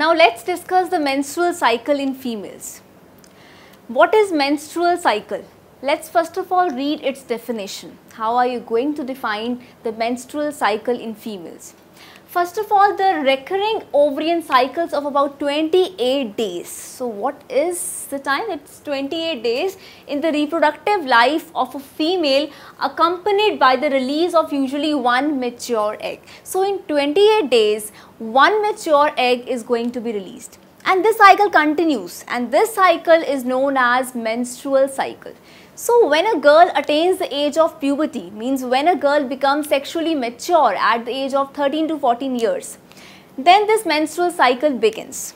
Now let's discuss the menstrual cycle in females. What is menstrual cycle? Let's first of all read its definition. How are you going to define the menstrual cycle in females? First of all, the recurring ovarian cycles of about 28 days. So what is the time? It's 28 days in the reproductive life of a female accompanied by the release of usually one mature egg. So in 28 days, one mature egg is going to be released. And this cycle continues and this cycle is known as menstrual cycle. So when a girl attains the age of puberty, means when a girl becomes sexually mature at the age of 13 to 14 years, then this menstrual cycle begins.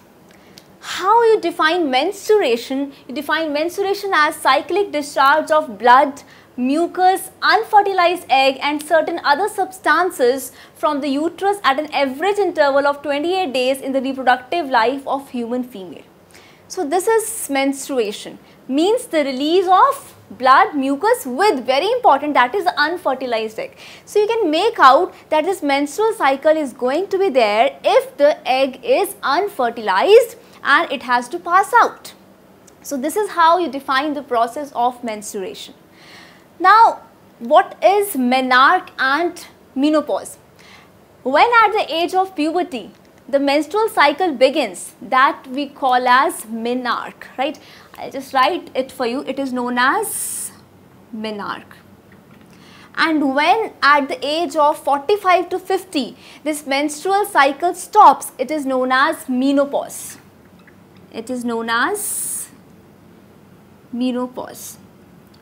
How you define menstruation? You define menstruation as cyclic discharge of blood, mucus, unfertilized egg and certain other substances from the uterus at an average interval of 28 days in the reproductive life of human female. So this is menstruation, means the release of blood mucus with very important that is unfertilized egg. So you can make out that this menstrual cycle is going to be there if the egg is unfertilized and it has to pass out. So this is how you define the process of menstruation. Now what is menarche and menopause? When at the age of puberty the menstrual cycle begins that we call as menarche, right? I'll just write it for you. It is known as menarche. And when at the age of 45 to 50, this menstrual cycle stops, it is known as menopause. It is known as menopause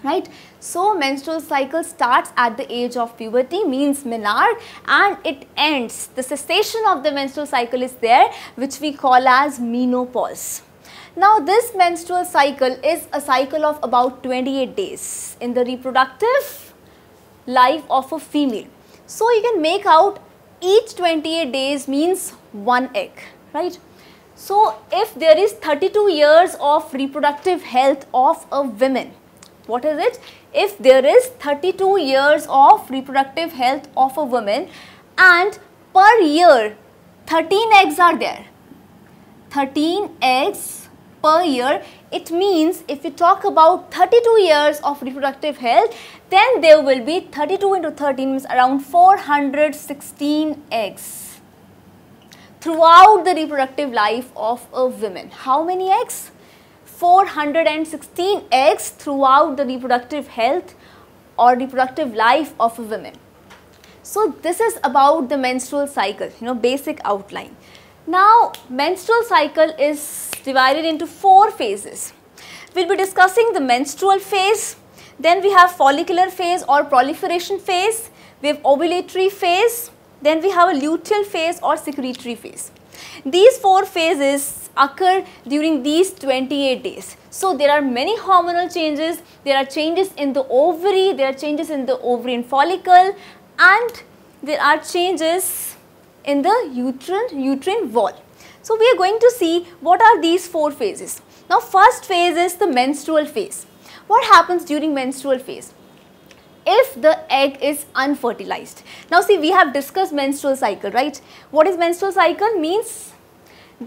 right so menstrual cycle starts at the age of puberty means menarche and it ends the cessation of the menstrual cycle is there which we call as menopause now this menstrual cycle is a cycle of about 28 days in the reproductive life of a female so you can make out each 28 days means one egg right so if there is 32 years of reproductive health of a woman what is it? If there is 32 years of reproductive health of a woman and per year 13 eggs are there. 13 eggs per year. It means if we talk about 32 years of reproductive health, then there will be 32 into 13 means around 416 eggs throughout the reproductive life of a woman. How many eggs? 416 eggs throughout the reproductive health or reproductive life of a woman. So this is about the menstrual cycle, you know, basic outline. Now menstrual cycle is divided into four phases. We'll be discussing the menstrual phase, then we have follicular phase or proliferation phase, we have ovulatory phase, then we have a luteal phase or secretory phase. These four phases occur during these 28 days. So there are many hormonal changes, there are changes in the ovary, there are changes in the ovarian follicle and there are changes in the uterine, uterine wall. So we are going to see what are these four phases. Now first phase is the menstrual phase. What happens during menstrual phase? if the egg is unfertilized. Now see we have discussed menstrual cycle right. What is menstrual cycle means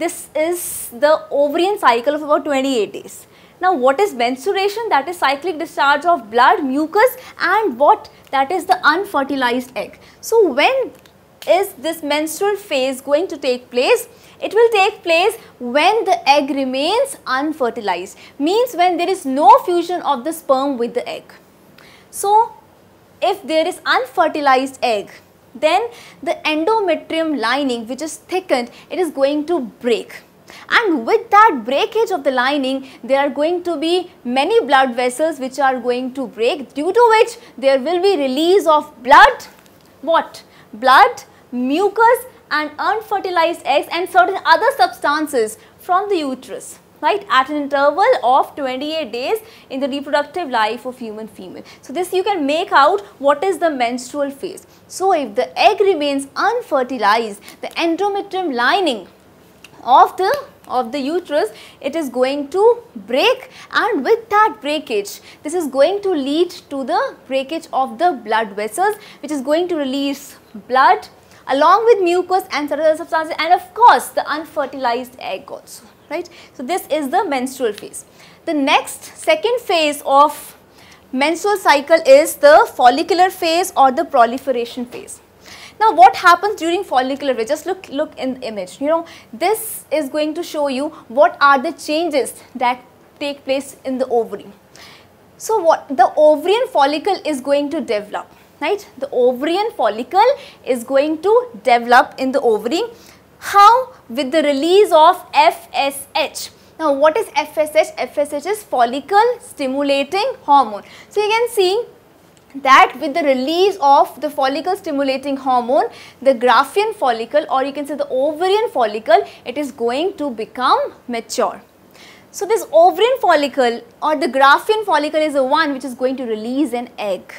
this is the ovarian cycle of about 28 days. Now what is menstruation? That is cyclic discharge of blood, mucus and what? That is the unfertilized egg. So when is this menstrual phase going to take place? It will take place when the egg remains unfertilized, means when there is no fusion of the sperm with the egg. So if there is unfertilized egg, then the endometrium lining which is thickened, it is going to break. And with that breakage of the lining, there are going to be many blood vessels which are going to break due to which there will be release of blood, what? Blood, mucus and unfertilized eggs and certain other substances from the uterus right at an interval of 28 days in the reproductive life of human female. So this you can make out what is the menstrual phase. So if the egg remains unfertilized, the endometrium lining of the of the uterus it is going to break and with that breakage this is going to lead to the breakage of the blood vessels which is going to release blood along with mucus and certain substances and of course the unfertilized egg also right. So, this is the menstrual phase. The next second phase of menstrual cycle is the follicular phase or the proliferation phase. Now what happens during follicular phase? Just look, look in the image. You know, this is going to show you what are the changes that take place in the ovary. So what the ovarian follicle is going to develop, right? The ovarian follicle is going to develop in the ovary how? With the release of FSH. Now what is FSH? FSH is follicle stimulating hormone. So you can see that with the release of the follicle stimulating hormone, the graphene follicle or you can say the ovarian follicle, it is going to become mature. So this ovarian follicle or the graphene follicle is the one which is going to release an egg.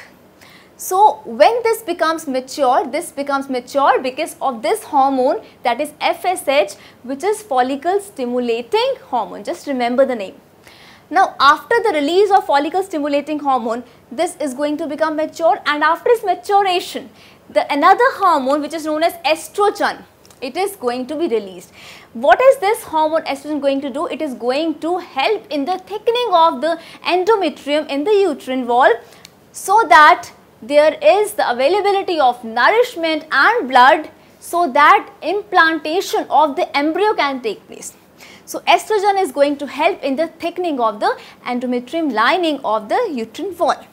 So when this becomes mature, this becomes mature because of this hormone that is FSH which is follicle stimulating hormone. Just remember the name. Now after the release of follicle stimulating hormone, this is going to become mature and after its maturation, the another hormone which is known as estrogen, it is going to be released. What is this hormone estrogen going to do? It is going to help in the thickening of the endometrium in the uterine wall so that there is the availability of nourishment and blood so that implantation of the embryo can take place. So estrogen is going to help in the thickening of the endometrium lining of the uterine wall.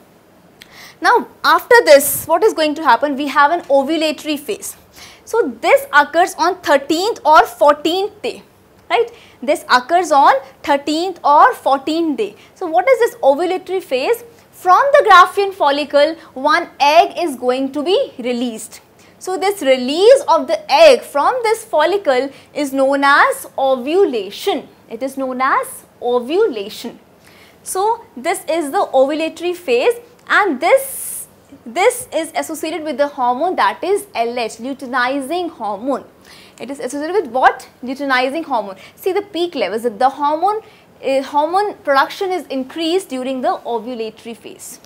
Now after this what is going to happen we have an ovulatory phase. So this occurs on 13th or 14th day right. This occurs on 13th or 14th day. So what is this ovulatory phase? From the graphene follicle, one egg is going to be released. So this release of the egg from this follicle is known as ovulation. It is known as ovulation. So this is the ovulatory phase and this, this is associated with the hormone that is LH, luteinizing hormone. It is associated with what? Luteinizing hormone. See the peak levels, the hormone Eh, hormone production is increased during the ovulatory phase.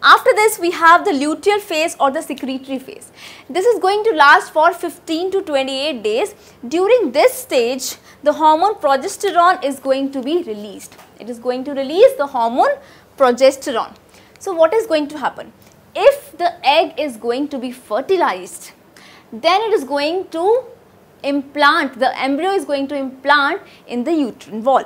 After this, we have the luteal phase or the secretory phase. This is going to last for 15 to 28 days. During this stage, the hormone progesterone is going to be released. It is going to release the hormone progesterone. So, what is going to happen? If the egg is going to be fertilized, then it is going to implant, the embryo is going to implant in the uterine wall.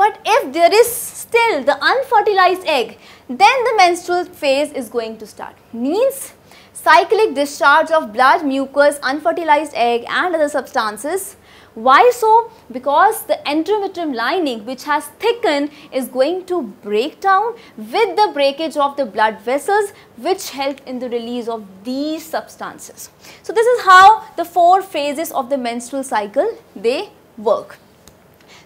But if there is still the unfertilized egg, then the menstrual phase is going to start. Means cyclic discharge of blood, mucus, unfertilized egg and other substances. Why so? Because the endometrium lining which has thickened is going to break down with the breakage of the blood vessels which help in the release of these substances. So this is how the four phases of the menstrual cycle they work.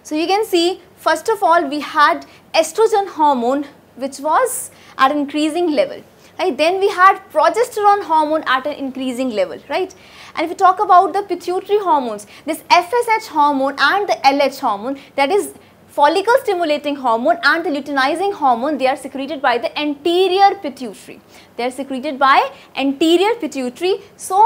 So you can see First of all, we had estrogen hormone which was at an increasing level. Right? Then we had progesterone hormone at an increasing level, right? And if we talk about the pituitary hormones, this FSH hormone and the LH hormone, that is follicle stimulating hormone and the luteinizing hormone, they are secreted by the anterior pituitary. They are secreted by anterior pituitary. So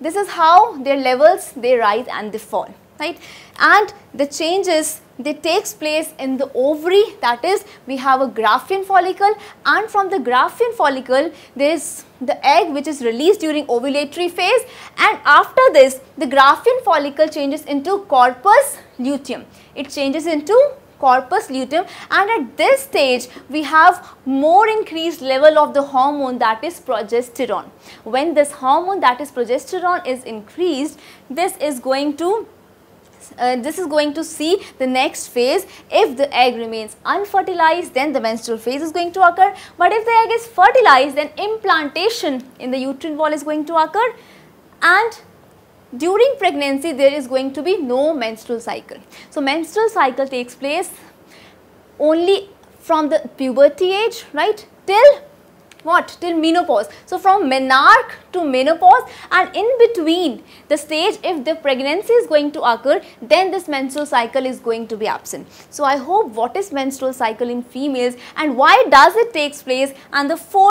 this is how their levels, they rise and they fall, right? And the changes they takes place in the ovary that is we have a graphene follicle and from the graphene follicle there is the egg which is released during ovulatory phase and after this the graphene follicle changes into corpus luteum. It changes into corpus luteum and at this stage we have more increased level of the hormone that is progesterone. When this hormone that is progesterone is increased this is going to uh, this is going to see the next phase if the egg remains unfertilized then the menstrual phase is going to occur but if the egg is fertilized then implantation in the uterine wall is going to occur and during pregnancy there is going to be no menstrual cycle. So menstrual cycle takes place only from the puberty age right till what till menopause so from menarche to menopause and in between the stage if the pregnancy is going to occur then this menstrual cycle is going to be absent so i hope what is menstrual cycle in females and why does it takes place and the four